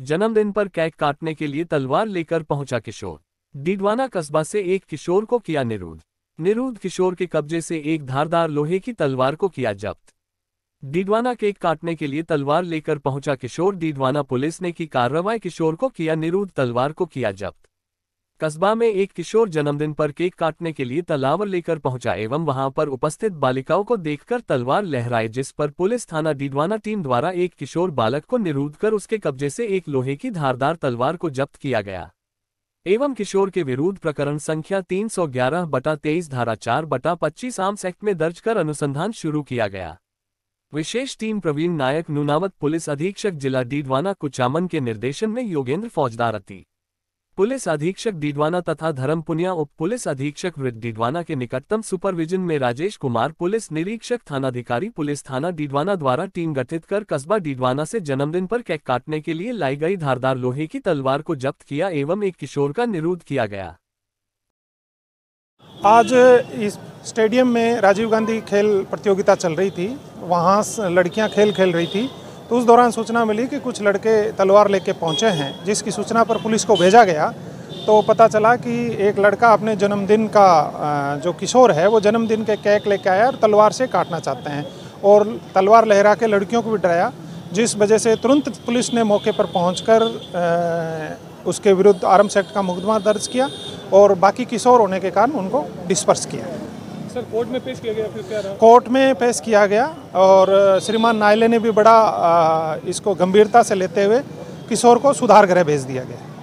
जन्मदिन पर केक काटने के लिए तलवार लेकर पहुंचा किशोर डीडवाना कस्बा से एक किशोर को किया निरूद निरूद किशोर के कब्जे से एक धारदार लोहे की तलवार को किया जब्त डीडवाना केक काटने के लिए तलवार लेकर पहुंचा किशोर डीडवाना पुलिस ने की कार्रवाई किशोर को किया निरूद तलवार को किया जब्त कस्बा में एक किशोर जन्मदिन पर केक काटने के लिए तलावर लेकर पहुंचा एवं वहां पर उपस्थित बालिकाओं को देखकर तलवार लहराए जिस पर पुलिस थाना डीडवाना टीम द्वारा एक किशोर बालक को निरूद कर उसके कब्जे से एक लोहे की धारदार तलवार को जब्त किया गया एवं किशोर के विरुद्ध प्रकरण संख्या 311 बटा तेईस धारा चार बटा पच्चीस आम्स एक्ट में दर्ज कर अनुसंधान शुरू किया गया विशेष टीम प्रवीण नायक नुनावत पुलिस अधीक्षक जिला डीडवाना कुचामन के निर्देशन में योगेंद्र फौजदार अति पुलिस अधीक्षक डीडवाना तथा धर्मपुनिया उप पुलिस अधीक्षक वृद्ध डीडवाना के निकटतम सुपरविजन में राजेश कुमार पुलिस निरीक्षक थानाधिकारी पुलिस थाना डीडवाना द्वारा टीम गठित कर कस्बा डीडवाना से जन्मदिन पर केक काटने के लिए लाई गई धारदार लोहे की तलवार को जब्त किया एवं एक किशोर का निरोध किया गया आज इस स्टेडियम में राजीव गांधी खेल प्रतियोगिता चल रही थी वहाँ लड़कियाँ खेल खेल रही थी तो उस दौरान सूचना मिली कि कुछ लड़के तलवार लेके पहुंचे हैं जिसकी सूचना पर पुलिस को भेजा गया तो पता चला कि एक लड़का अपने जन्मदिन का जो किशोर है वो जन्मदिन के केक लेके आया और तलवार से काटना चाहते हैं और तलवार लहरा के लड़कियों को भी डराया जिस वजह से तुरंत पुलिस ने मौके पर पहुँच उसके विरुद्ध आर्म्स एक्ट का मुकदमा दर्ज किया और बाकी किशोर होने के कारण उनको डिस्पर्स किया सर कोर्ट में पेश किया गया फिर क्या रहा कोर्ट में पेश किया गया और श्रीमान नायले ने भी बड़ा इसको गंभीरता से लेते हुए किशोर को सुधार गृह भेज दिया गया